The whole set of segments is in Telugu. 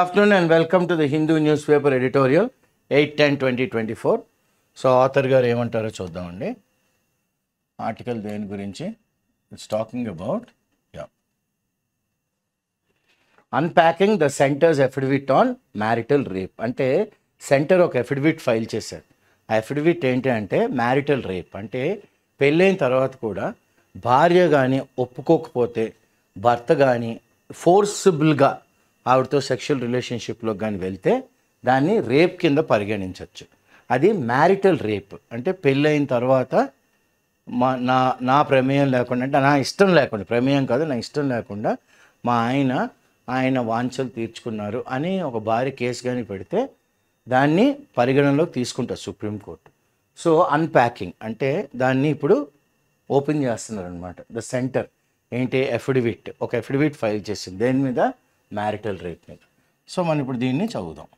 Afternoon to the Hindu newspaper editorial eight ten twenty twenty four so author గారు ఏమంటారో చూద్దామండి ఆర్టికల్ దేని గురించి it's talking about yeah unpacking the centre's affidavit on marital rape అంటే సెంటర్ ఒక ఎఫిడవిట్ ఫైల్ చేశారు ఆ ఎఫిడవిట్ ఏంటి అంటే మ్యారిటల్ రేప్ అంటే పెళ్ళైన తర్వాత కూడా భార్య కానీ ఒప్పుకోకపోతే భర్త కానీ ఫోర్సిబుల్గా ఆవిడతో సెక్షువల్ రిలేషన్షిప్లో కానీ వెళ్తే దాన్ని రేప్ కింద పరిగణించవచ్చు అది మ్యారిటల్ రేప్ అంటే పెళ్ళైన తర్వాత మా నా నా ప్రమేయం లేకుండా అంటే నా ఇష్టం లేకుండా ప్రమేయం కాదు నా ఇష్టం లేకుండా మా ఆయన ఆయన వాంఛలు తీర్చుకున్నారు అని ఒక భారీ కేసు కానీ పెడితే దాన్ని పరిగణనలోకి తీసుకుంటారు సుప్రీంకోర్టు సో అన్ప్యాకింగ్ అంటే దాన్ని ఇప్పుడు ఓపెన్ చేస్తున్నారు అనమాట ద సెంటర్ ఏంటి ఎఫిడవిట్ ఒక ఎఫిడవిట్ ఫైల్ చేసింది దేని మీద మ్యారిటల్ రేప్ మీద సో మనం ఇప్పుడు దీన్ని చదువుదాం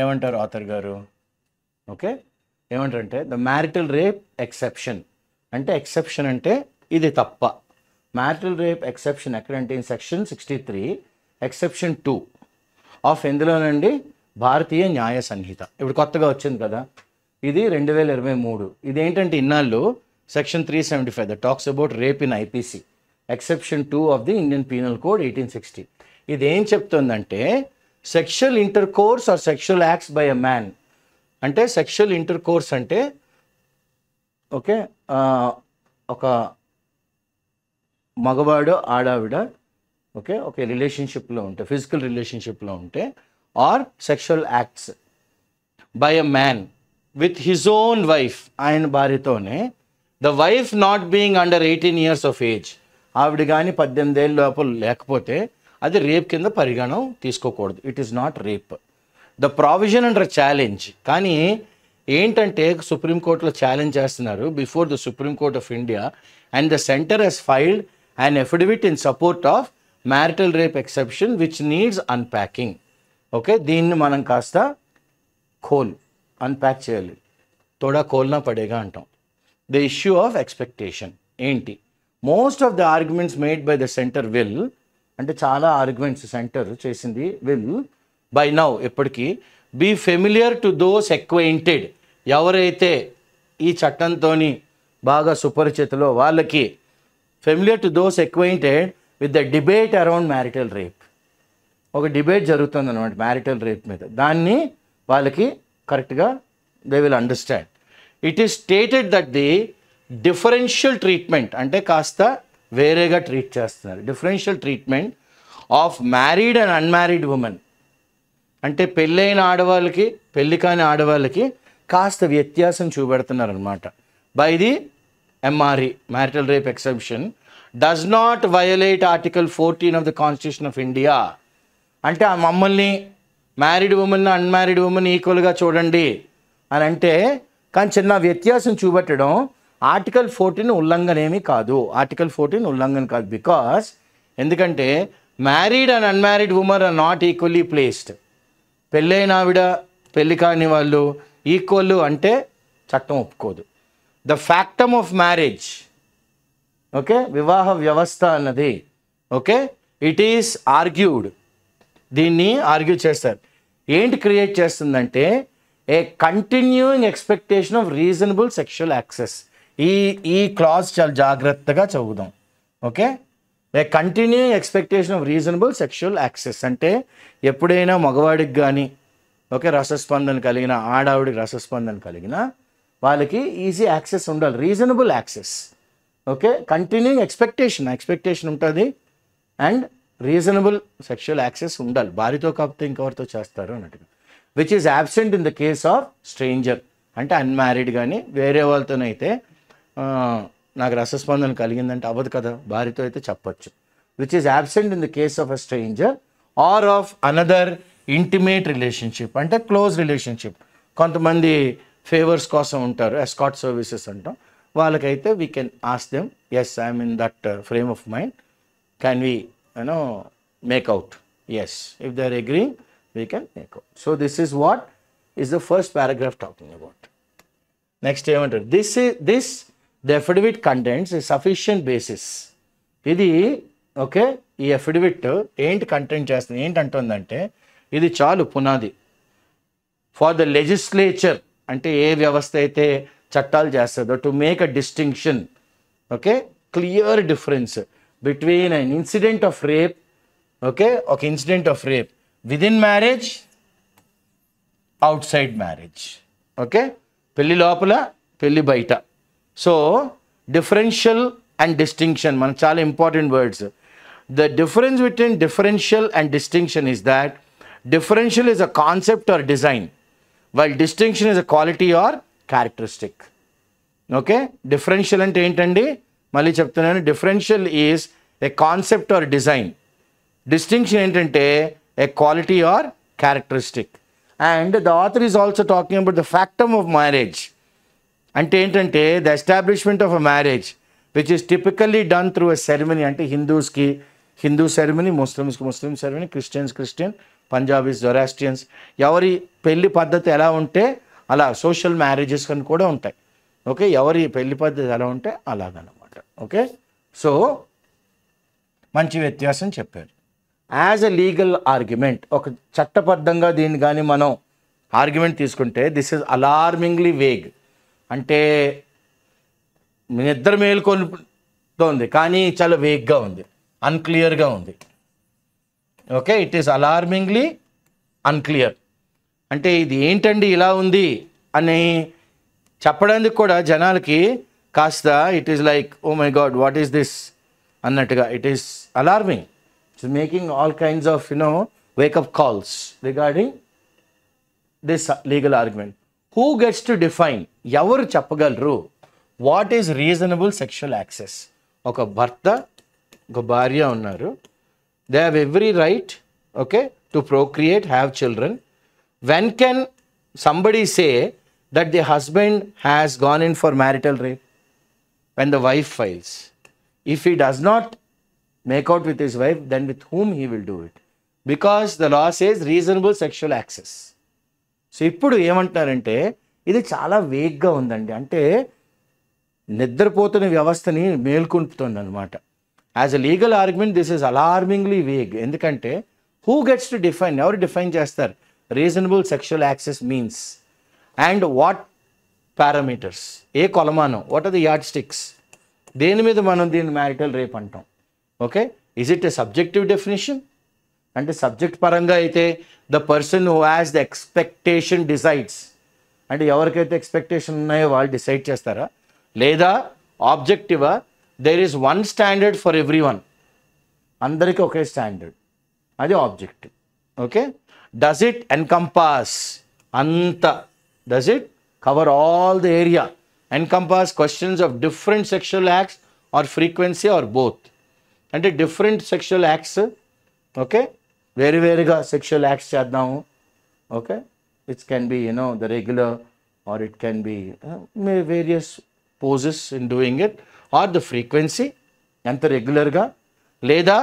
ఏమంటారు ఆథర్ గారు ఓకే ఏమంటారంటే ద మ్యారిటల్ రేప్ ఎక్సెప్షన్ అంటే ఎక్సెప్షన్ అంటే ఇది తప్ప మ్యారిటల్ రేప్ ఎక్సెప్షన్ ఎక్కడంటే in section sixty three exception two of ఎందులోనండి భారతీయ న్యాయ సంహిత ఇప్పుడు కొత్తగా వచ్చింది కదా ఇది రెండు వేల ఇరవై మూడు ఇదేంటంటే ఇన్నాళ్ళు section three seventy five the talks about rape in IPC exception two of the Indian penal code eighteen sixty ఇది ఏం చెప్తుందంటే sexual intercourse or sexual acts by a man అంటే సెక్షువల్ ఇంటర్ కోర్స్ అంటే ఓకే ఒక మగవాడు ఆడావిడ ఓకే ఓకే రిలేషన్షిప్లో ఉంటే ఫిజికల్ రిలేషన్షిప్లో ఉంటే or sexual acts by a man with his own wife ఆయన భార్యతోనే the wife not being under eighteen years of age ఆవిడ కానీ పద్దెనిమిది ఏళ్ళ లోపల లేకపోతే అది రేప్ కింద పరిగణం తీసుకోకూడదు it is not rape the provision and challenge కానీ ఏంటంటే సుప్రీంకోర్టులో ఛాలెంజ్ చేస్తున్నారు before the supreme court of India and the centre has filed and affidavit in support of marital rape exception which needs unpacking okay దీన్ని మనం కాస్త కోల్ అన్ప్యాక్ చేయాలి తోడా కోల్నా పడేగా అంటాం ద ఇష్యూ ఆఫ్ ఎక్స్పెక్టేషన్ ఏంటి most of the arguments made by the centre will అంటే చాలా ఆర్గ్యుమెంట్స్ సెంటర్ చేసింది విల్ బై నౌ ఎప్పటికీ be familiar to those acquainted ఎవరైతే ఈ చట్టంతో బాగా సుపరిచితలో వాళ్ళకి familiar to those acquainted with the debate around marital rape ఒక డిబేట్ జరుగుతుంది అనమాట మ్యారిటల్ రేప్ మీద దాన్ని వాళ్ళకి కరెక్ట్గా they will understand it is stated that the differential treatment అంటే కాస్త వేరేగా ట్రీట్ చేస్తున్నారు differential treatment of married and unmarried women అంటే పెళ్ళైన ఆడవాళ్ళకి పెళ్లి కాని ఆడవాళ్ళకి కాస్త వ్యత్యాసం చూపెడుతున్నారనమాట by the MRE marital rape exception does not violate article fourteen of the constitution of India అంటే ఆ మమ్మల్ని మ్యారీడ్ ఉమెన్ అన్మ్యారీడ్ ఉమెన్ ఈక్వల్గా చూడండి అని అంటే కానీ చిన్న వ్యత్యాసం చూపెట్టడం ఆర్టికల్ ఫోర్టీన్ ఉల్లంఘన ఏమీ కాదు ఆర్టికల్ ఫోర్టీన్ ఉల్లంఘన కాదు బికాస్ ఎందుకంటే married and unmarried women are not equally placed పెళ్ళైన ఆవిడ పెళ్ళి కాని వాళ్ళు ఈక్వల్ అంటే చట్టం ఒప్పుకోదు the factum of marriage okay వివాహ వ్యవస్థ అన్నది ఓకే ఇట్ ఈస్ ఆర్గ్యూడ్ దీన్ని ఆర్గ్యూ చేస్తారు ఏంటి క్రియేట్ చేస్తుందంటే a continuing expectation of reasonable sexual access ఈ ఈ క్లాస్ చాలా జాగ్రత్తగా చదువుదాం okay a continue expectation of reasonable sexual access అంటే ఎప్పుడైనా మగవాడికి కానీ ఓకే రసస్పందన కలిగిన ఆడావిడికి రసస్పందన కలిగిన వాళ్ళకి ఈజీ యాక్సెస్ ఉండాలి reasonable access okay continue expectation expectation ఉంటుంది అండ్ రీజనబుల్ సెక్షువల్ యాక్సెస్ ఉండాలి భార్యతో కాకపోతే ఇంకెవరితో చేస్తారు అన్నట్టుగా which is absent in the case of stranger అంటే అన్మ్యారీడ్ కానీ వేరే వాళ్ళతోనైతే నాకు రసస్పందన కలిగిందంటే అవ్వదు కదా భార్యతో అయితే చెప్పచ్చు which is absent in the case of a stranger or of another intimate relationship అంటే క్లోజ్ రిలేషన్షిప్ కొంతమంది ఫేవర్స్ కోసం ఉంటారు ఎస్కాట్ సర్వీసెస్ అంటాం వాళ్ళకైతే we can ask them as I'm in that frame of mind can we you know make out as if they are agreeing we can make out so this is what is the first paragraph talking about next ఏమంటారు దిస్ ఈ దిస్ ది ఎఫిడవిట్ కంటెంట్స్ ఈ సఫిషియంట్ బేసిస్ ఇది ఓకే ఈ ఎఫిడవిట్ ఏంటి కంటెంట్ చేస్తుంది ఏంటంటుందంటే ఇది చాలు పునాది ఫర్ ద లెజిస్లేచర్ అంటే ఏ వ్యవస్థ అయితే చట్టాలు చేస్తుందో to make a distinction okay clear difference between an incident of rape okay ఒక incident of rape within marriage outside marriage okay పెళ్ళి లోపల పెళ్ళి బయట సో డిఫరెన్షియల్ అండ్ డిస్టింక్షన్ మన చాలా important words the difference between differential and distinction is that differential is a concept or design while distinction is a quality or characteristic okay differential అంటే ఏంటండి మళ్ళీ చెప్తున్నాను differential is a concept or design distinction ఏంటంటే a quality or characteristic and the author is also talking about the factum of marriage అంటే ఏంటంటే the establishment of a marriage which is typically done through a ceremony అంటే హిందూస్కి హిందూ సెరమనీ ముస్లిమ్స్కి Muslim ceremony Christians Christian Punjabis Zoroastrians ఎవరి పెళ్లి పద్ధతి ఎలా ఉంటే అలా సోషల్ మ్యారేజెస్ అని కూడా ఉంటాయి ఓకే ఎవరి పెళ్లి పద్ధతి ఎలా ఉంటే అలాగనమాట ఓకే సో మంచి వ్యత్యాసం చెప్పారు యాజ్ అ లీగల్ ఆర్గ్యుమెంట్ ఒక చట్టబద్ధంగా దీన్ని కానీ మనం ఆర్గ్యుమెంట్ తీసుకుంటే దిస్ ఇస్ అలార్మింగ్లీ వేగ్ అంటే నిద్ర మేలుకొనితో ఉంది కానీ చాలా వేగ్గా ఉంది అన్క్లియర్గా ఉంది okay it is alarmingly unclear అంటే ఇది ఏంటండి ఇలా ఉంది అని చెప్పడానికి కూడా జనాలకి కాస్త it is like oh my God what is this అన్నట్టుగా it is alarming it's making all kinds of you know wake up calls regarding this legal argument who gets to define ఎవరు చెప్పగలరు what is reasonable sexual access ఒక భర్త ఒక భార్య ఉన్నారు they have every right okay to procreate have children when can somebody say that the husband has gone in for marital rape when the wife files if he does not make it with his wife then with whom he will do it because the laws is reasonable sexual access so ఇప్పుడు ఏమంటున్నారంటే ఇది చాలా వేగ్గా ఉందండి అంటే నిద్రపోతున్న వ్యవస్థని మేల్కొంపుతుంది అనమాట as a legal argument this is alarmingly vague ఎందుకంటే హూ గెట్స్ టు డిఫైన్ ఎవరు డిఫైన్ చేస్తారు reasonable sexual access means and what parameters ఏ కొలమానం what are the yardsticks దేని మీద మనం దీన్ని మ్యారిటల్ రేప్ అంటాం okay is it a subjective definition అంటే సబ్జెక్ట్ పరంగా అయితే the person who has the expectation decides అంటే ఎవరికైతే ఎక్స్పెక్టేషన్ ఉన్నాయో వాళ్ళు డిసైడ్ చేస్తారా లేదా ఆబ్జెక్టివా there is one standard for everyone అందరికీ ఒకే స్టాండర్డ్ అది objective okay does it encompass అంత does it cover all the area encompass questions of different sexual acts or frequency or both అంటే డిఫరెంట్ సెక్షువల్ యాక్ట్స్ ఓకే వేరుగా సెక్షువల్ యాక్ట్స్ చేద్దాము okay it's can be you know the regular or it can be may various poses in doing it or the frequency ఎంత రెగ్యులర్గా లేదా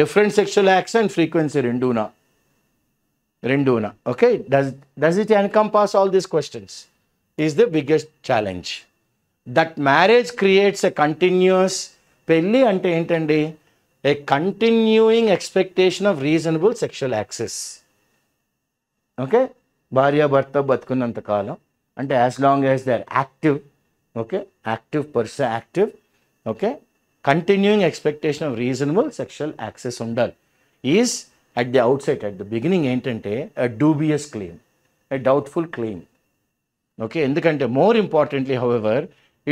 different sexual acts and frequency రెండూనా రెండూనా okay does does it encompass all these questions is the biggest challenge that marriage creates a continuous పెళ్ళి అంటే ఏంటండి a continuing expectation of reasonable sexual access okay భార్యాభర్త బతుకున్నంత కాలం అంటే as long as they are active okay active person active okay continuing expectation of reasonable sexual access ఉండాలి is at the outset at the beginning ఏంటంటే a dubious claim a doubtful claim okay ఎందుకంటే more importantly ever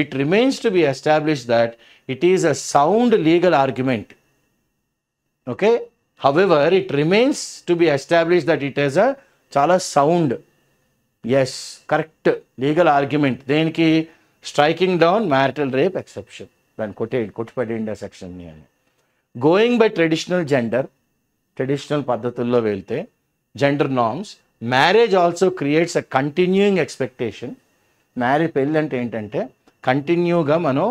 it remains to be establish that it is a sound legal argument okay however it remains to be establish that it is a చాలా sound as correct legal argument దేనికి striking down marital rape exception దాన్ని కొట్టే కొట్టిపడేయండి ఆ సెక్షన్ని అని going by traditional gender traditional పద్ధతుల్లో వెళ్తే gender norms marriage also creates a continuing expectation marriage పెళ్ళి అంటే ఏంటంటే కంటిన్యూగా మనం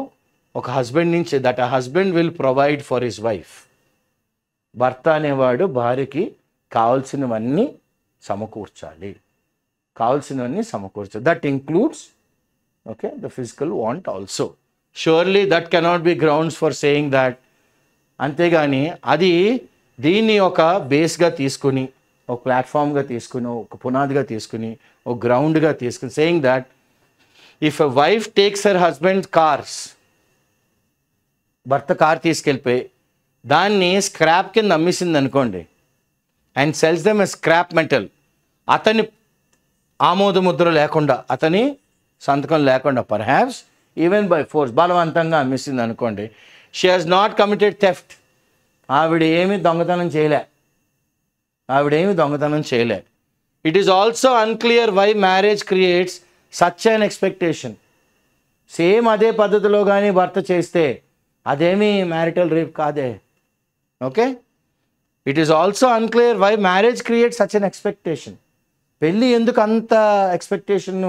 ఒక హస్బెండ్ నుంచి that a husband will provide for his wife భర్త అనేవాడు భార్యకి కావలసినవన్నీ సమకూర్చాలి కావలసినవన్నీ సమకూర్చాలి that includes okay the physical want also surely that cannot be grounds for saying that అంతేగాని అది దీన్ని ఒక బేస్గా తీసుకుని ఒక ప్లాట్ఫామ్గా తీసుకుని ఒక పునాదిగా తీసుకుని ఒక గ్రౌండ్గా తీసుకుని saying that if a wife takes her husband cars భర్త కార్ తీసుకెళ్ళిపోయి దాన్ని స్క్రాప్ కింద అమ్మేసింది అనుకోండి and sells them a scrap metal అతని ఆమోదముద్ర లేకుండా అతని సంతకం లేకుండా పర్హాప్స్ ఈవెన్ బై ఫోర్స్ బలవంతంగా అమ్మేసింది అనుకోండి she has not committed theft ఆవిడ ఏమీ దొంగతనం చేయలే ఆవిడేమి దొంగతనం చేయలే it is also unclear why marriage creates such and expectation same అదే పద్ధతిలో కానీ భర్త చేస్తే అదేమీ మ్యారిటల్ రేప్ కాదే okay it is also unclear why marriage create such an expectation పెళ్ళి ఎందుకు అంత ఎక్స్పెక్టేషన్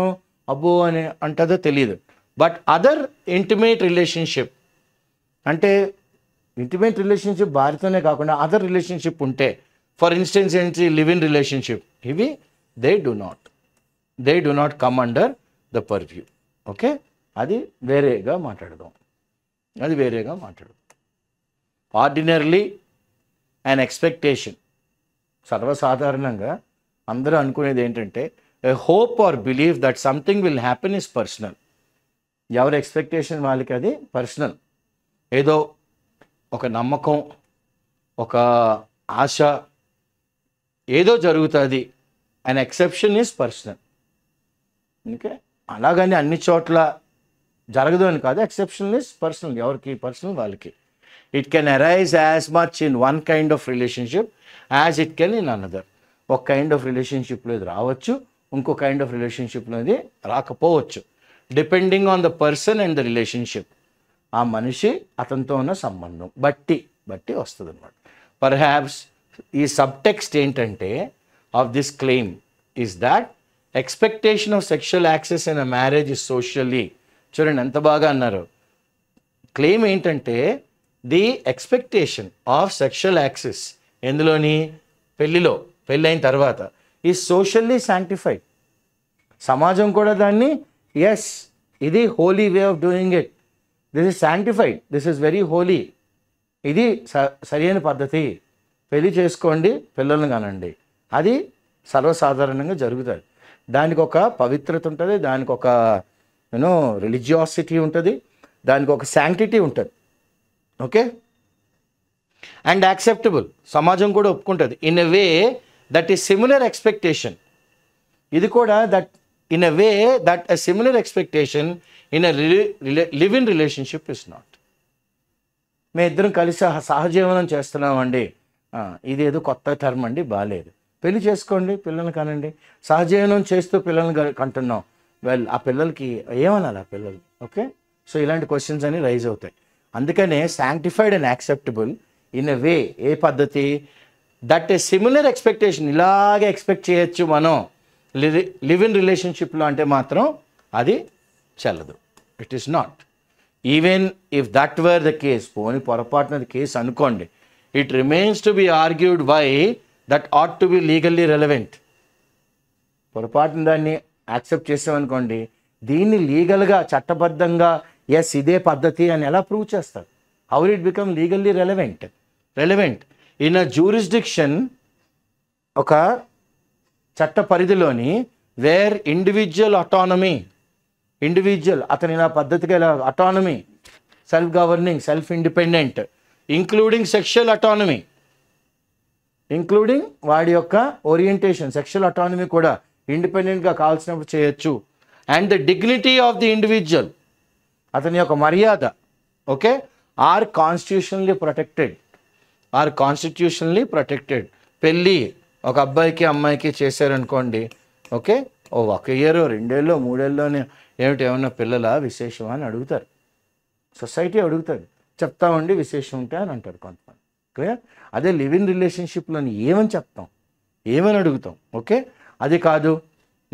అబ్బో అని అంటుందో తెలియదు బట్ అదర్ ఇంటిమేట్ రిలేషన్షిప్ అంటే ఇంటిమేట్ రిలేషన్షిప్ భార్యతోనే కాకుండా అదర్ రిలేషన్షిప్ ఉంటే ఫర్ ఇన్స్టెన్స్ ఏంటి లివ్ ఇన్ రిలేషన్షిప్ ఇవి they do not they do not come under the purview okay అది వేరేగా మాట్లాడదాం అది వేరేగా మాట్లాడదాం ఆర్డినర్లీ అండ్ ఎక్స్పెక్టేషన్ సర్వసాధారణంగా అందరూ అనుకునేది ఏంటంటే I hope or believe that something will happen is personal ఎవరి ఎక్స్పెక్టేషన్ వాళ్ళకి అది పర్సనల్ ఏదో ఒక నమ్మకం ఒక ఆశ ఏదో జరుగుతుంది and exception is personal okay అలాగని అన్ని చోట్ల జరగదు అని కాదు ఎక్సెప్షన్ ఈజ్ పర్సనల్ ఎవరికి పర్సనల్ వాళ్ళకి it can arise as much in one kind of relationship as it can in another ఒక కైండ్ ఆఫ్ రిలేషన్షిప్లో ఇది రావచ్చు ఇంకో కైండ్ ఆఫ్ రిలేషన్షిప్లో ఇది రాకపోవచ్చు depending on the person and the relationship ఆ మనిషి అతనితో ఉన్న సంబంధం బట్టి బట్టి వస్తుంది అనమాట పర్ ఈ సబ్టెక్స్ట్ ఏంటంటే of this claim is that expectation of sexual access in a marriage is socially చూడండి ఎంత బాగా అన్నారు క్లెయిమ్ ఏంటంటే the expectation of sexual access ఎందులోని పెళ్ళిలో పెళ్ళైన తర్వాత ఈ సోషల్లీ శాంటిఫైడ్ సమాజం కూడా దాన్ని ఎస్ ఇది holy way of doing it this is sanctified this is very holy ఇది స సరైన పద్ధతి పెళ్లి చేసుకోండి పిల్లల్ని కానండి అది సర్వసాధారణంగా జరుగుతుంది దానికి ఒక పవిత్రత ఉంటుంది దానికి ఒక యూనో రిలీజియాసిటీ ఉంటుంది దానికి ఒక శాంక్టిటీ ఉంటుంది ఓకే అండ్ యాక్సెప్టబుల్ సమాజం కూడా ఒప్పుకుంటుంది in a way that is similar expectation ఇది కూడా that in a way that a similar expectation in a live in relationship is not మేము ఇద్దరం కలిసి సహజీవనం చేస్తున్నామండి ఇదేదో కొత్త టర్మ్ అండి బాగాలేదు పెళ్లి చేసుకోండి పిల్లలు కానండి సహజీవనం చేస్తూ పిల్లల్ని కంటున్నాం వెల్ ఆ పిల్లలకి ఏమనాలి ఆ పిల్లలు ఓకే సో ఇలాంటి క్వశ్చన్స్ అన్ని రైజ్ అవుతాయి అందుకనే sanctified and acceptable in a way ఏ పద్ధతి దట్ ఏ సిమిలర్ ఎక్స్పెక్టేషన్ ఇలాగే ఎక్స్పెక్ట్ చేయొచ్చు మనం లివ్ ఇన్ రిలేషన్షిప్లో అంటే మాత్రం అది చెల్లదు it is not even if that were the case పోని పొరపాటున కేస్ అనుకోండి it remains to be argued by that ought to be legally relevant పొరపాటున దాన్ని యాక్సెప్ట్ చేసామనుకోండి దీన్ని లీగల్గా చట్టబద్ధంగా ఎస్ ఇదే పద్ధతి అని ఎలా ప్రూవ్ చేస్తారు how it become legally relevant relevant in a jurisdiction ఒక చట్ట పరిధిలోని వేర్ ఇండివిజువల్ అటానమీ ఇండివిజువల్ అతని ఇలా పద్ధతిగా ఇలా autonomy self governing self independent including sexual autonomy including వాడి యొక్క ఓరియంటేషన్ సెక్షువల్ అటానమీ కూడా ఇండిపెండెంట్గా కావాల్సినప్పుడు చేయొచ్చు and the dignity of the individual అతని యొక్క మర్యాద okay are constitutionally protected are constitutionally protected పెళ్ళి ఒక అబ్బాయికి అమ్మాయికి చేశారనుకోండి ఓకే ఓ ఒక ఇయర్ రెండేళ్ళు మూడేళ్ళలోనే ఏమిటి ఏమన్నా పిల్లల విశేషం అని అడుగుతారు సొసైటీ అడుగుతుంది చెప్తామండి విశేషం ఉంటే అని అంటారు కొంతమంది క్లియర్ అదే లివ్ ఇన్ రిలేషన్షిప్లోని ఏమని చెప్తాం ఏమని అడుగుతాం ఓకే అది కాదు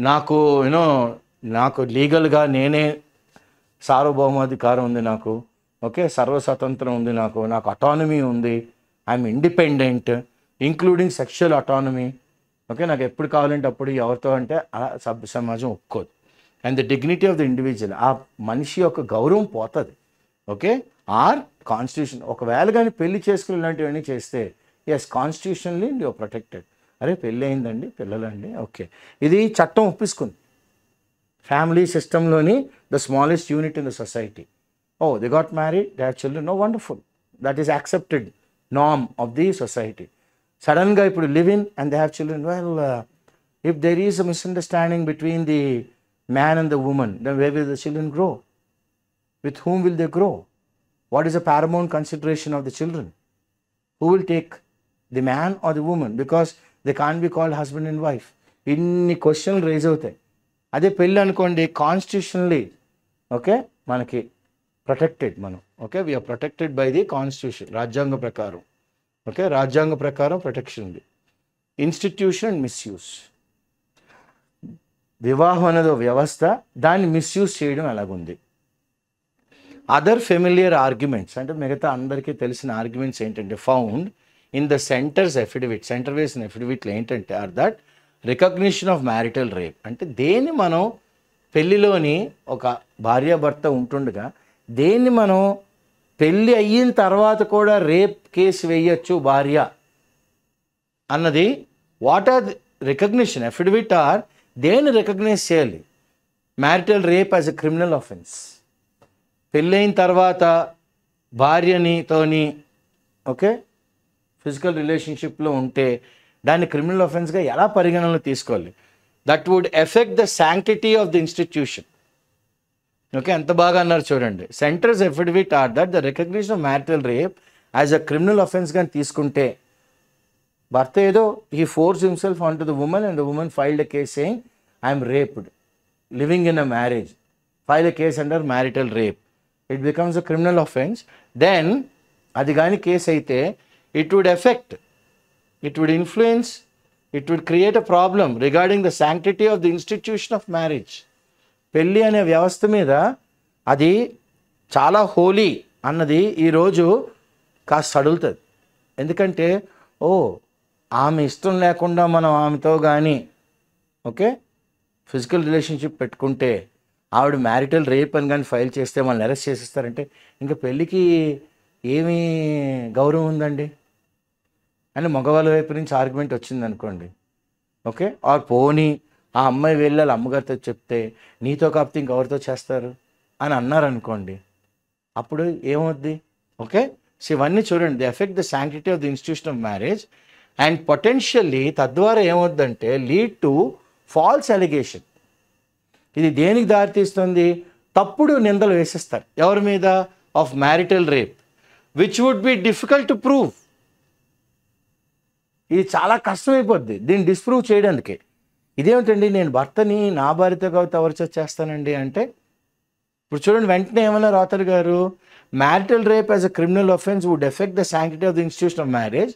నాకు యూనో నాకు లీగల్గా నేనే సార్వభౌమాధికారం ఉంది నాకు ఓకే సర్వస్వతంత్రం ఉంది నాకు నాకు అటానమీ ఉంది I'm independent including sexual autonomy okay నాకు ఎప్పుడు కావాలంటే అప్పుడు ఎవరితో అంటే సభ్య సమాజం ఒప్పుకోదు and the dignity of the individual ఆ మనిషి యొక్క గౌరవం పోతుంది ఓకే ఆర్ కాన్స్టిట్యూషన్ ఒకవేళ కానీ పెళ్లి చేసుకుని ఇలాంటివన్నీ చేస్తే ఎస్ కాన్స్టిట్యూషన్లీ యువర్ ప్రొటెక్టెడ్ అరే పెళ్ళి అయిందండి పిల్లలండి ఓకే ఇది చట్టం ఒప్పించుకుంది family system loni the smallest unit in the society oh they got married they have children no oh, wonderful that is accepted norm of the society suddenly ipudu live in and they have children well uh, if there is a misunderstanding between the man and the woman then where will the children grow with whom will they grow what is the paramount consideration of the children who will take the man or the woman because they can't be called husband and wife ఇన్ని క్వశ్చన్లు రేజ్ అవుతాయి అదే పెళ్ళి అనుకోండి కాన్స్టిట్యూషన్లీ ఓకే మనకి ప్రొటెక్టెడ్ మనం okay we're protected by the constitution రాజ్యాంగ ప్రకారం ఓకే రాజ్యాంగ ప్రకారం ప్రొటెక్షన్ ఉంది ఇన్స్టిట్యూషన్ అండ్ మిస్యూస్ వివాహం అనేది వ్యవస్థ దాన్ని మిస్యూజ్ చేయడం అలాగుంది అదర్ ఫెమిలియర్ ఆర్గ్యుమెంట్స్ అంటే మిగతా అందరికీ తెలిసిన ఆర్గ్యుమెంట్స్ ఏంటంటే found in the centre's affidavit centre వేసిన ఎఫిడవిట్లు ఏంటంటే are that recognition of marital rape అంటే దేన్ని మనం పెళ్ళిలోని ఒక భార్యాభర్త ఉంటుండగా దేన్ని మనం పెళ్ళి అయిన తర్వాత కూడా రేప్ కేసు వేయచ్చు భార్య అన్నది what are recognition affidavit are దేన్ని రికగ్నైజ్ చేయాలి marital rape as a criminal offence అయిన తర్వాత భార్యనితోని ఓకే ఫిజికల్ రిలేషన్షిప్లో ఉంటే దాన్ని క్రిమినల్ అఫెన్స్గా ఎలా పరిగణనలో తీసుకోవాలి that would affect the sanctity of the institution okay ఎంత బాగా అన్నారు చూడండి centre's affidavit are that the recognition of marital rape as a criminal offence కానీ తీసుకుంటే భర్త ఏదో he force himself on to the woman and woman filed a case saying I'm raped living in a marriage file a case under marital rape it becomes a criminal offence then అది కానీ కేసు అయితే it would affect it would influence it would create a problem regarding the sanctity of the institution of marriage. పెళ్ళి అనే వ్యవస్థ మీద అది చాలా హోలీ అన్నది ఈరోజు కాస్త సడులుతుంది ఎందుకంటే ఓ ఆమె ఇష్టం లేకుండా మనం ఆమెతో కానీ ఓకే ఫిజికల్ రిలేషన్షిప్ పెట్టుకుంటే ఆవిడ మ్యారిటల్ రేప్ అని కానీ ఫైల్ చేస్తే మనల్ని అరెస్ట్ చేసేస్తారంటే ఇంకా పెళ్ళికి ఏమీ గౌరవం ఉందండి అని మగవాళ్ళ వైపు నుంచి ఆర్గ్యుమెంట్ వచ్చింది అనుకోండి ఓకే ఆర్ పోనీ ఆ అమ్మాయి వెళ్ళాలి అమ్మగారితో చెప్తే నీతో కాకపోతే ఇంకెవరితో చేస్తారు అని అన్నారనుకోండి అప్పుడు ఏమవుద్ది ఓకే సో ఇవన్నీ చూడండి the affect the sanctity of the institution of marriage and potentially తద్వారా ఏమవుద్దంటే లీడ్ టు ఫాల్స్ అలిగేషన్ ఇది దేనికి దారితీస్తుంది తప్పుడు నిందలు వేసిస్తారు ఎవరి మీద of marital rape which would be difficult to prove ఇది చాలా కష్టమైపోద్ది దీన్ని డిస్ప్రూవ్ చేయడానికి ఇదేమిటండి నేను భర్తని నా భార్యతో కాబట్టి ఎవరిచో చేస్తానండి అంటే ఇప్పుడు చూడండి వెంటనే ఏమన్నారు రాథర్ గారు marital rape as a criminal offence would affect the sanctity of the institution of marriage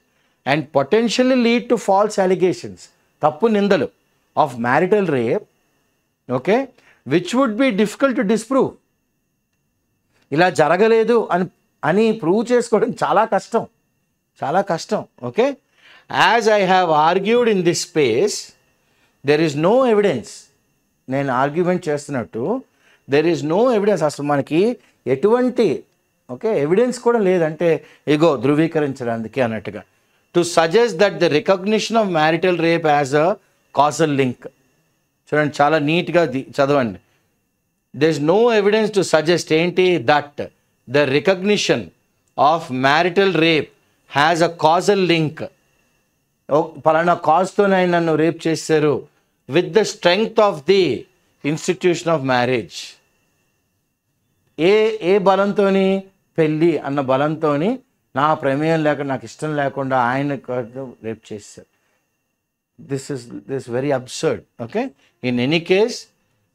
and potentially lead to false allegations తప్పు నిందలు of marital rape okay which would be difficult to disprove ఇలా జరగలేదు అని అని ప్రూవ్ చేసుకోవడం చాలా కష్టం చాలా కష్టం okay as I have argued in this space there is no evidence నేను ఆర్గ్యుమెంట్ చేస్తున్నట్టు దెర్ ఈజ్ నో ఎవిడెన్స్ అసలు మనకి ఎటువంటి ఓకే ఎవిడెన్స్ కూడా లేదంటే ఇగో ధృవీకరించడానికి అన్నట్టుగా to suggest that the recognition of marital rape as a causal link చూడండి చాలా నీట్గా చదవండి there is no evidence to suggest ఏంటి that the recognition of marital rape has a causal link పలానా కాజ్తోనే ఆయన నన్ను రేప్ చేశారు with the strength of the institution of marriage ఏ ఏ బలంతో పెళ్ళి అన్న బలంతో నా ప్రమేయం లేక నాకు ఇష్టం లేకుండా ఆయన రేప్ చేశారు this is this very absurd okay in any case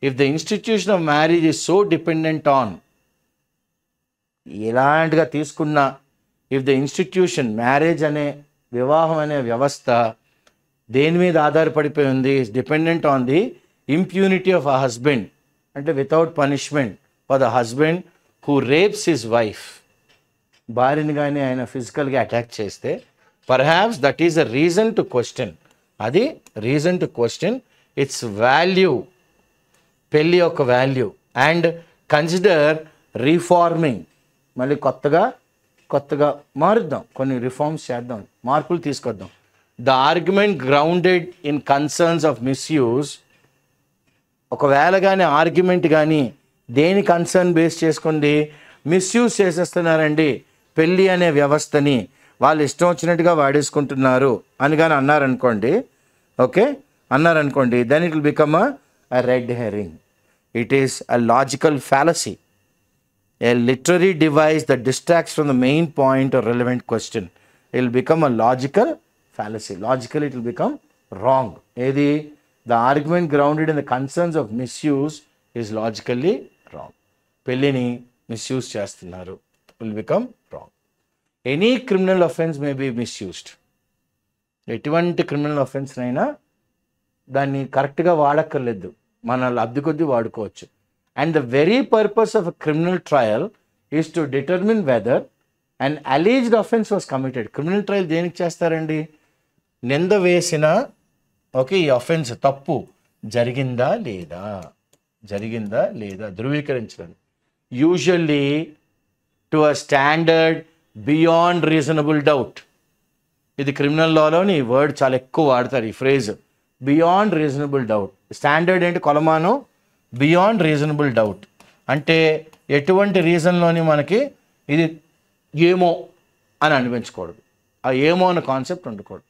if the institution of marriage is so dependent on ఎలాంటిగా తీసుకున్నా ఇఫ్ ద ఇన్స్టిట్యూషన్ మ్యారేజ్ అనే వివాహం అనే వ్యవస్థ దేని మీద ఆధారపడిపోయి ఉంది is dependent on the impunity of a husband అంటే without punishment for the husband who rapes his wife భార్యని కానీ ఆయన ఫిజికల్గా అటాక్ చేస్తే perhaps that is a reason to question అది reason to question its value పెళ్ళి యొక్క వాల్యూ అండ్ కన్సిడర్ రీఫార్మింగ్ మళ్ళీ కొత్తగా కొత్తగా మారుద్దాం కొన్ని రిఫార్మ్స్ చేద్దాం మార్పులు తీసుకొద్దాం the argument grounded in concerns of misuse ఒకవేళ కానీ ఆర్గ్యుమెంట్ కానీ దేని కన్సర్న్ బేస్ చేసుకుంది మిస్యూజ్ చేసేస్తున్నారండి పెళ్ళి అనే వ్యవస్థని వాళ్ళు ఇష్టం వచ్చినట్టుగా వాడేసుకుంటున్నారు అని కానీ అన్నారనుకోండి ఓకే అన్నారనుకోండి then it will become a red herring it is a logical fallacy a literary device that distracts from the main point or relevant question. It will become a logical fallacy. Logically, it will become wrong. edi The argument grounded in the concerns of misuse is logically wrong. Pellini misuse chestunnaru will become wrong. Any criminal offense may be misused. ఎటువంటి క్రిమినల్ అఫెన్స్నైనా దాన్ని కరెక్ట్గా వాడక్కర్లేదు మన లబ్ధి కొద్దీ వాడుకోవచ్చు and the very purpose of criminal trial is to determine whether and alleged offence was committed criminal trial దేనికి చేస్తారండి నింద వేసిన ఓకే ఈ అఫెన్స్ తప్పు జరిగిందా లేదా జరిగిందా లేదా ధృవీకరించడం usually to a standard beyond reasonable doubt ఇది క్రిమినల్ లాలోని వర్డ్ చాలా ఎక్కువ వాడతారు ఈ phrase beyond reasonable doubt standard ఏంటి కొలమానం బియాండ్ రీజనబుల్ డౌట్ అంటే ఎటువంటి రీజన్లోని మనకి ఇది ఏమో అని అనిపించకూడదు ఆ ఏమో అనే కాన్సెప్ట్ ఉండకూడదు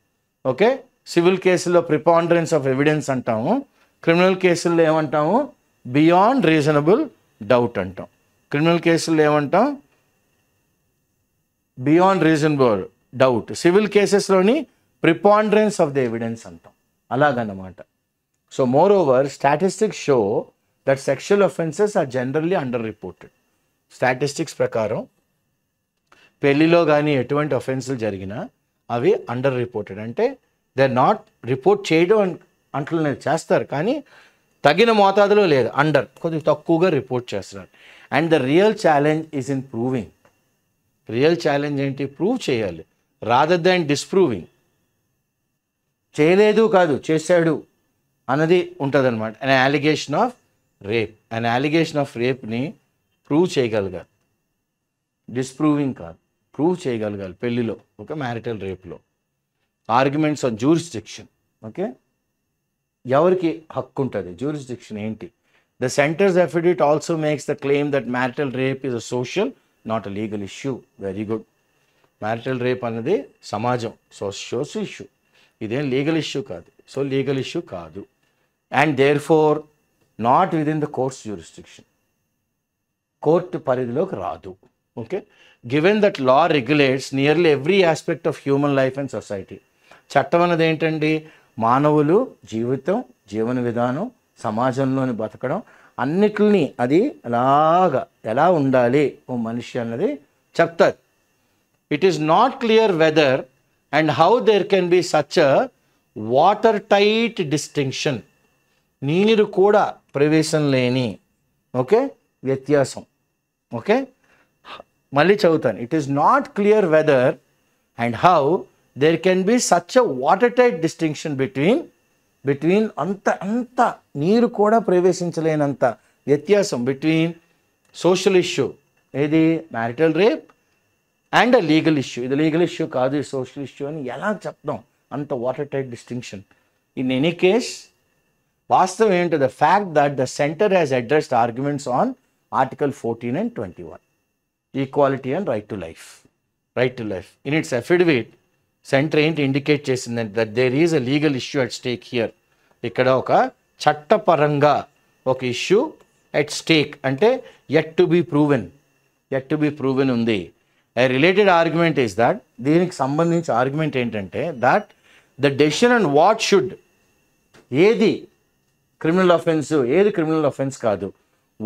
ఓకే సివిల్ కేసుల్లో ప్రిపాండరెన్స్ ఆఫ్ ఎవిడెన్స్ అంటాము క్రిమినల్ కేసుల్లో ఏమంటాము బియాండ్ రీజనబుల్ డౌట్ అంటాం క్రిమినల్ కేసుల్లో ఏమంటాం బియాండ్ రీజనబుల్ డౌట్ సివిల్ కేసెస్లోని ప్రిపాండరెన్స్ ఆఫ్ ది ఎవిడెన్స్ అంటాం అలాగన్నమాట so more over statistics show that sexual offences are generally underreported statistics ప్రకారం పెళ్లిలో కానీ ఎటువంటి అఫెన్సులు జరిగినా అవి అండర్ రిపోర్టెడ్ అంటే దే నాట్ రిపోర్ట్ చేయడం అంటున్నారు చేస్తారు కానీ తగిన మోతాదులో లేదు అండర్ కొద్దిగా తక్కువగా రిపోర్ట్ చేస్తున్నారు and the real challenge is in proving real challenge ఏంటి ప్రూవ్ చేయాలి రాదర్ దాన్ డిస్ప్రూవింగ్ చేయలేదు కాదు చేశాడు అన్నది ఉంటుందన్నమాట an allegation of rape and allegation of రేప్ని ప్రూవ్ చేయగలగాలి డిస్ప్రూవింగ్ కాదు ప్రూవ్ చేయగలగాలి పెళ్ళిలో ఒక మ్యారిటల్ రేప్లో ఆర్గ్యుమెంట్స్ ఆన్ డిక్షన్ ఓకే ఎవరికి హక్కు ఉంటుంది డిక్షన్ ఏంటి the centre's affidavit also makes the claim that marital rape is a social not a legal issue very good marital rape అన్నది సమాజం సోషల్ ఇష్యూ ఇదేం లీగల్ ఇష్యూ కాదు సో లీగల్ ఇష్యూ కాదు and therefore not within the court's jurisdiction court పరిధిలోకి రాదు okay given that law regulates nearly every aspect of human life and society చట్టం అన్నది ఏంటండి మానవులు జీవితం జీవన విధానం సమాజంలోని బతకడం అన్నిటిని అది ఎలాగా ఎలా ఉండాలి ఓ మనిషి అన్నది చెప్తారు it is not clear whether and how there can be such a watertight distinction నీరు కూడా ప్రవేశం లేని ఓకే వ్యత్యాసం ఓకే మళ్ళీ చదువుతాను it is not clear whether and how there can be such a watertight distinction between between అంత అంత నీరు కూడా ప్రవేశించలేనంత వ్యత్యాసం బిట్వీన్ సోషల్ ఇష్యూ ఏది marital rape and a legal issue ఇది లీగల్ ఇష్యూ కాదు సోషల్ ఇష్యూ అని ఎలా చెప్దాం అంత watertight distinction in any case వాస్తవం ఏంటి the fact that the centre has addressed arguments on article fourteen and twenty one equality and right to life right to life in its affidavit centre ఏంటి ఇండికేట్ చేసిందంటే that there is a legal issue at stake here ఇక్కడ ఒక చట్టపరంగా ఒక ఇష్యూ ఎట్ స్టేక్ అంటే yet to be proven yet to be proven ఉంది I related argument is that దీనికి సంబంధించి ఆర్గ్యుమెంట్ ఏంటంటే that the decision and what should ఏది క్రిమినల్ అఫెన్స్ ఏది క్రిమినల్ అఫెన్స్ కాదు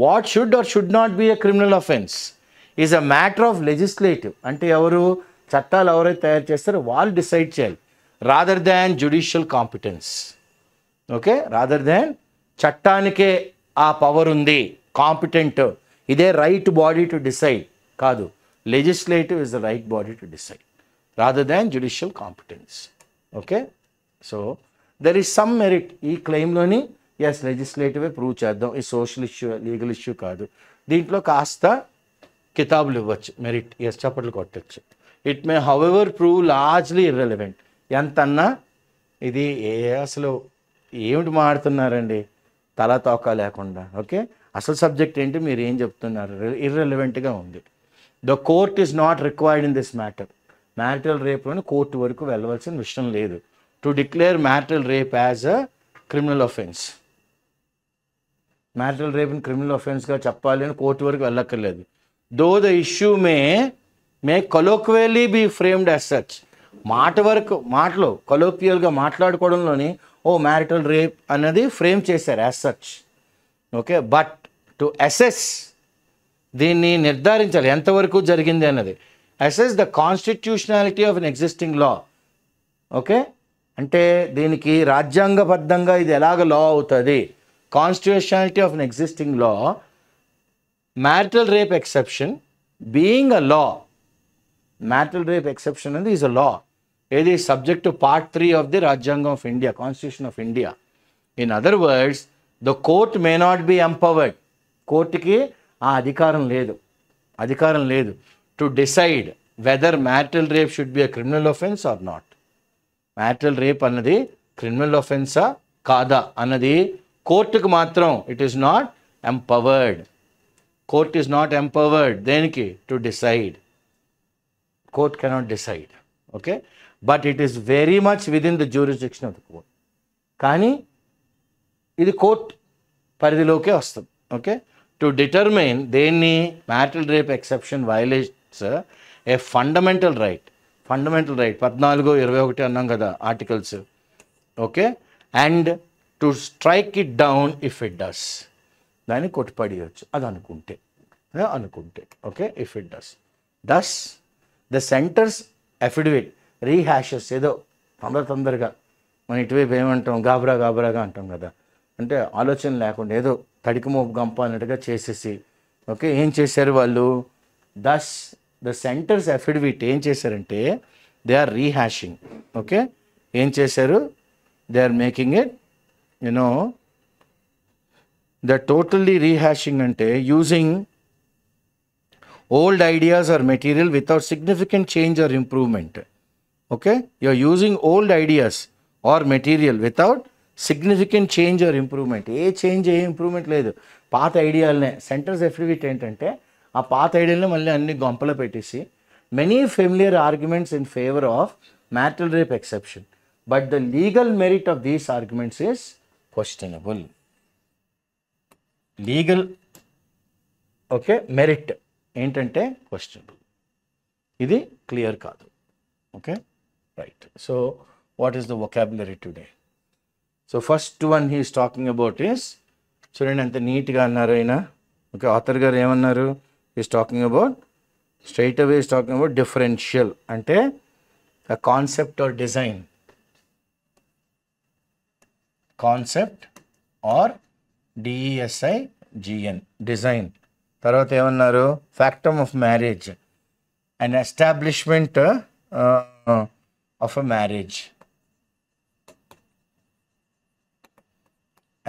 what should or should not be a criminal offence is a matter of legislative అంటే ఎవరు చట్టాలు ఎవరైతే తయారు చేస్తారో వాళ్ళు డిసైడ్ చేయాలి rather than judicial competence okay rather than చట్టానికే ఆ పవర్ ఉంది కాంపిటెంట్ ఇదే రైట్ బాడీ టు డిసైడ్ కాదు legislative is the right body to decide rather than judicial competence okay so there is some merit ఈ క్లెయిమ్లోని ఎస్ లెజిస్లేటివే ప్రూవ్ చేద్దాం ఈ సోషల్ ఇష్యూ లీగల్ ఇష్యూ కాదు దీంట్లో కాస్త కితాబులు ఇవ్వచ్చు మెరిట్ ఎస్ చప్పట్లు కొట్టచ్చు it may however prove largely irrelevant ఎంతన్నా ఇది ఏ అసలు ఏమిటి మాడుతున్నారండి తల తోక లేకుండా ఓకే అసలు సబ్జెక్ట్ ఏంటి మీరు ఏం చెప్తున్నారు ఇర్రెలవెంట్గా ఉంది the court is not required in this matter marital రేప్లోని కోర్టు వరకు వెళ్ళవలసిన విషయం లేదు to declare marital rape as a criminal offence marital రేప్ని క్రిమినల్ అఫెన్స్గా చెప్పాలి అని కోర్టు వరకు వెళ్ళక్కర్లేదు though the issue may may colloquially be framed as such మాట వరకు మాటలో కొలోక్వియల్గా మాట్లాడుకోవడంలోని ఓ మ్యారిటల్ రేప్ అన్నది ఫ్రేమ్ చేశారు as such okay but to assess దీన్ని నిర్ధారించాలి ఎంతవరకు జరిగింది అన్నది assess the constitutionality of an existing law okay అంటే దీనికి రాజ్యాంగబద్ధంగా ఇది ఎలాగ లా అవుతుంది constitutionality of an existing law, marital rape exception being a law, marital rape exception is a law. It is subject to part 3 of the Rajyanga of India, Constitution of India. In other words, the court may not be empowered. కోర్టుకి ఆ అధికారం లేదు అధికారం to decide whether marital rape should be a criminal offence or not. Marital rape rape criminal offence ఒఫెన్సా కాదా అన్నది కోర్టుకు మాత్రం it is not empowered court is not empowered దేనికి to decide court cannot decide okay but it is very much within the jurisdiction of the court కానీ ఇది కోర్ట్ పరిధిలోకే వస్తుంది ఓకే టు డిటర్మైన్ దేన్ని marital rape exception violates a fundamental right fundamental right పద్నాలుగు ఇరవై ఒకటి అన్నాం కదా articles okay and to strike it down if it does దాన్ని కొట్టుపడేయచ్చు అది అనుకుంటే అనుకుంటే okay if it does does the centre's affidavit rehashes ఏదో తొందర తొందరగా మనం ఇటువైపు ఏమంటాం గాబరా గాబరాగా అంటాం కదా అంటే ఆలోచన లేకుండా ఏదో తడికమోపు గంప అన్నట్టుగా చేసేసి ఓకే ఏం చేశారు వాళ్ళు దస్ ద సెంటర్స్ అఫిడవిట్ ఏం చేశారంటే దే ఆర్ రీహ్యాషింగ్ ఓకే ఏం చేశారు they are making it you know the totally rehashing అంటే using old ideas or material without significant change or improvement okay you are using old ideas or material without significant change or improvement ఏ చేంజ్ ఏ ఇంప్రూవ్మెంట్ లేదు పాత ఐడియాలనే సెంటర్స్ ఎఫిడవిట్ ఏంటంటే ఆ పాత ఐడియాలని మళ్ళీ అన్ని గొంపలో పెట్టేసి many familiar arguments in favour of marital rape exception but the legal merit of these arguments is questionable legal okay merit ఏంటంటే క్వశ్చనబుల్ ఇది క్లియర్ కాదు okay right so what is the vocabulary today so first one he's talking about is చూడండి ఎంత నీట్గా అన్నారు ఆయన ఓకే ఆథర్ గారు ఏమన్నారు is talking about straight away is talking about differential అంటే concept or design concept or డిఈఎస్ఐ GN design తర్వాత ఏమన్నారు ఫ్యాక్టమ్ of marriage and establishment of a marriage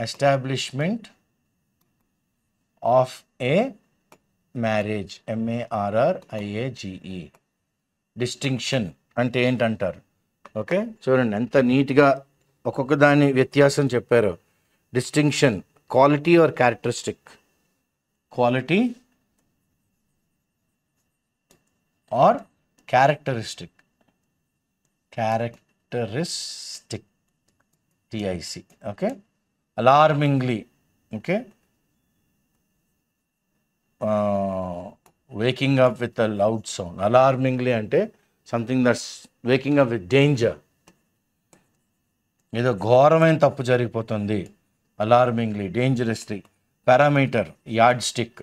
establishment of A marriage ఎంఏఆర్ఆర్ ఎంఏఆర్ఆర్ఐఏజిఈ distinction అంటే ఏంటంటారు ఓకే చూడండి ఎంత నీట్గా ఒక్కొక్క దాని వ్యత్యాసం చెప్పారు distinction quality or characteristic quality or characteristic characteristic T I C okay alarmingly okay waking up with a loud sound alarmingly అంటే something that's waking up with danger ఏదో ఘోరమైన తప్పు జరిగిపోతుంది alarmingly dangerously parameter yardstick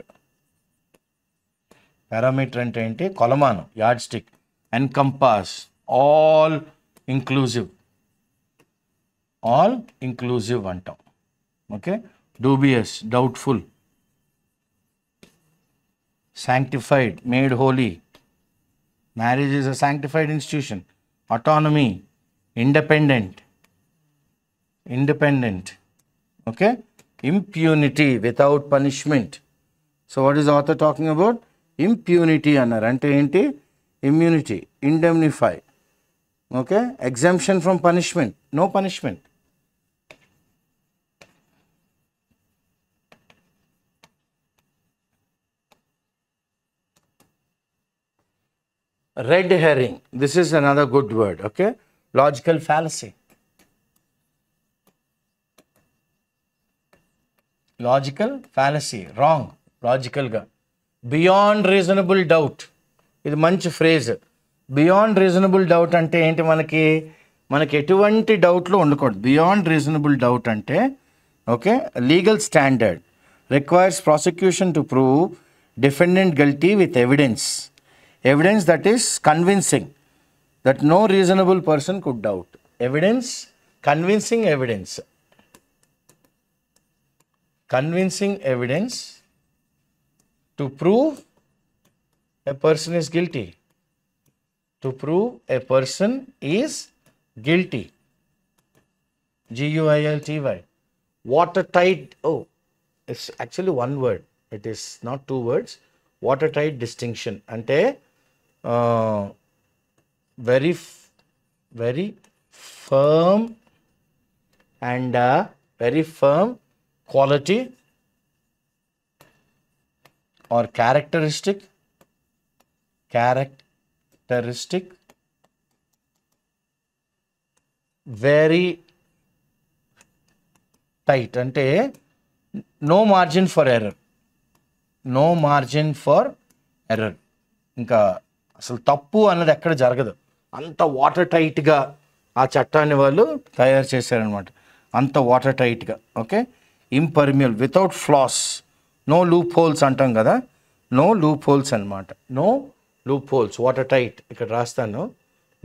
parameter అంటే ఏంటి కొలమానం yardstick and compass all inclusive all inclusive అంటాం okay dubious doubtful sanctified made holy marriage is a sanctified institution autonomy independent independent okay impunity without punishment so what is author talking about impunity అన్నారు immunity indemnify okay exemption from punishment no punishment red herring this is another good word okay logical fallacy logical fallacy wrong లాజికల్గా బియాండ్ రీజనబుల్ డౌట్ ఇది మంచి ఫ్రేజ్ బియాండ్ రీజనబుల్ డౌట్ అంటే ఏంటి మనకి మనకి ఎటువంటి డౌట్లు ఉండకూడదు బియాండ్ రీజనబుల్ డౌట్ అంటే okay legal standard requires prosecution to prove defendant guilty with evidence evidence that is convincing that no reasonable person could doubt evidence convincing evidence convincing evidence to prove a person is guilty. To prove a person is guilty. G-U-I-L-T-Y. Watertight. Oh, it's actually one word. It is not two words. Watertight distinction. Ante uh, very, very firm and uh, very firm quality or characteristic characteristic very tight అంటే no margin for error no margin for error ఇంకా అసలు తప్పు అన్నది ఎక్కడ జరగదు అంత వాటర్ టైట్గా ఆ చట్టాన్ని వాళ్ళు తయారు చేశారనమాట అంత వాటర్ టైట్గా okay impermeable without flaws no loopholes అంటాం కదా నో లూప్ హోల్స్ అనమాట no loopholes watertight ఇక్కడ రాస్తాను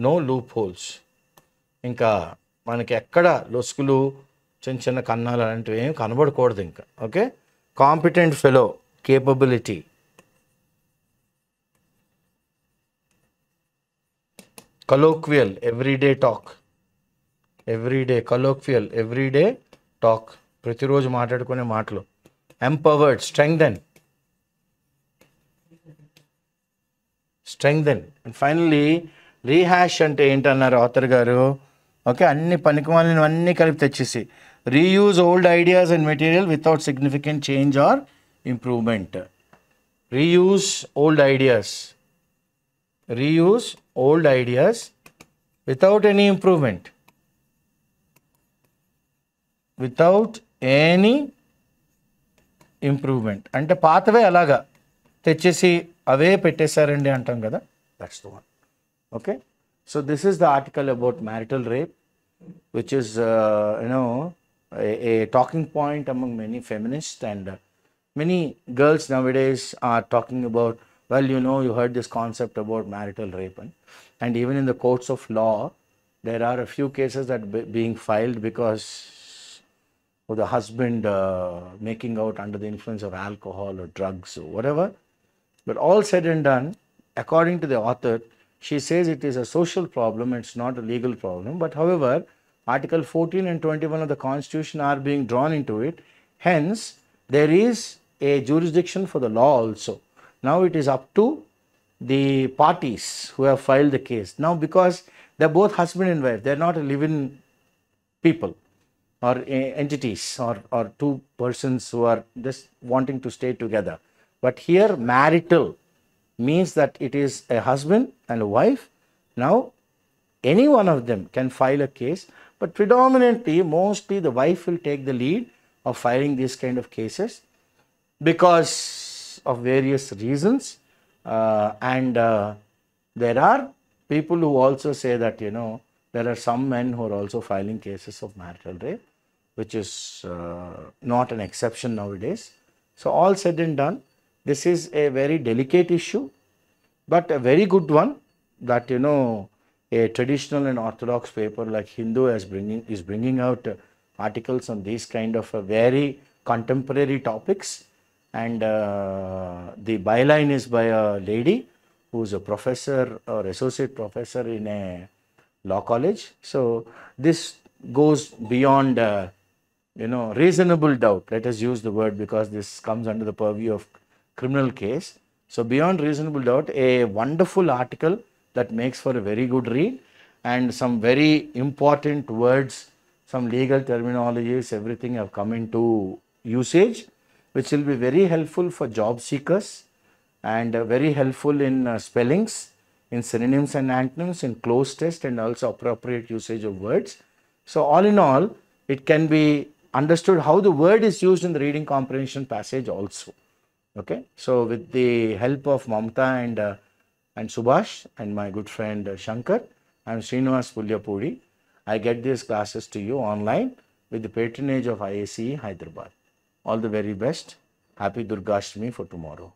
నో లూప్ హోల్స్ ఇంకా మనకి ఎక్కడ లొసుకులు చిన్న చిన్న కన్నాలు అలాంటివి ఏమి కనబడకూడదు ఇంకా okay competent fellow capability colloquial everyday talk everyday colloquial everyday talk ప్రతిరోజు మాట్లాడుకునే మాటలు empowered strengthen strengthen and finally rehash అంటే ఏంటన్నారు ఆథర్ గారు ఓకే అన్ని పనికిమాలను అన్నీ కలిపి తెచ్చేసి reuse old ideas and material without significant change or improvement reuse old ideas reuse old ideas without any improvement without any improvement. And the pathway alaga. Techesi away petesar and antangada. That's the one. Okay. So this is the article about marital rape, which is, uh, you know, a, talking point among many feminists and uh, many girls nowadays are talking about, well, you know, you heard this concept about marital rape and, even in the courts of law, there are a few cases that be being filed because or the husband uh, making out under the influence of alcohol or drugs or whatever. But all said and done, according to the author, she says it is a social problem, it's not a legal problem. But however, Article 14 and 21 of the Constitution are being drawn into it. Hence, there is a jurisdiction for the law also. Now it is up to the parties who have filed the case. Now, because they're both husband and wife, they're not a living people or entities or, or two persons who are just wanting to stay together. But here marital means that it is a husband and a wife. Now any one of them can file a case but predominantly mostly the wife will take the lead of filing these kind of cases because of various reasons uh, and uh, there are people who also say that you know there are some men who are also filing cases of marital rape which is uh, not an exception nowadays. So all said and done, this is a very delicate issue, but a very good one that, you know, a traditional and orthodox paper like Hindu is bringing, is bringing out uh, articles on these kind of uh, very contemporary topics. And uh, the byline is by a lady who is a professor or associate professor in a law college. So this goes beyond uh, you know, reasonable doubt. Let us use the word because this comes under the purview of criminal case. So, beyond reasonable doubt, a wonderful article that makes for a very good read and some very important words, some legal terminologies, everything have come into usage, which will be very helpful for job seekers and uh, very helpful in uh, spellings, in synonyms and antonyms, in close test and also appropriate usage of words. So, all in all, it can be understood how the word is used in the reading comprehension passage also. Okay, so with the help of Mamta and uh, and Subhash and my good friend uh, Shankar, I'm Srinivas Pulyapudi. I get these classes to you online with the patronage of IACE Hyderabad. All the very best. Happy Durgashtami for tomorrow.